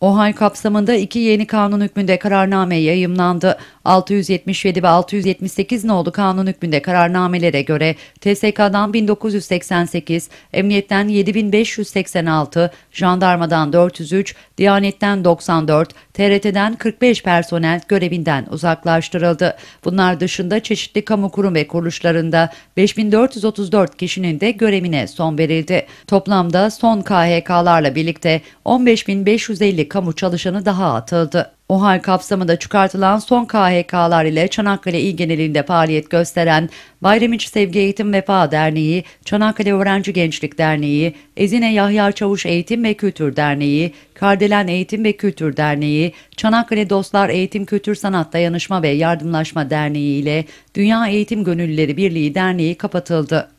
OHAL kapsamında iki yeni kanun hükmünde kararname yayımlandı. 677 ve 678 nolu kanun hükmünde kararnamelere göre TSK'dan 1988, Emniyetten 7586, Jandarmadan 403, Diyanetten 94, TRT'den 45 personel görevinden uzaklaştırıldı. Bunlar dışında çeşitli kamu kurum ve kuruluşlarında 5434 kişinin de görevine son verildi. Toplamda son KHK'larla birlikte 15550 kamu çalışanı daha atıldı. OHAL kapsamında çıkartılan son KHK'lar ile Çanakkale İl Genelinde faaliyet gösteren Bayramiç Sevgi Eğitim Vefa Derneği, Çanakkale Öğrenci Gençlik Derneği, Ezine Yahya Çavuş Eğitim ve Kültür Derneği, Kardelen Eğitim ve Kültür Derneği, Çanakkale Dostlar Eğitim Kültür Sanat Dayanışma ve Yardımlaşma Derneği ile Dünya Eğitim Gönüllüleri Birliği Derneği kapatıldı.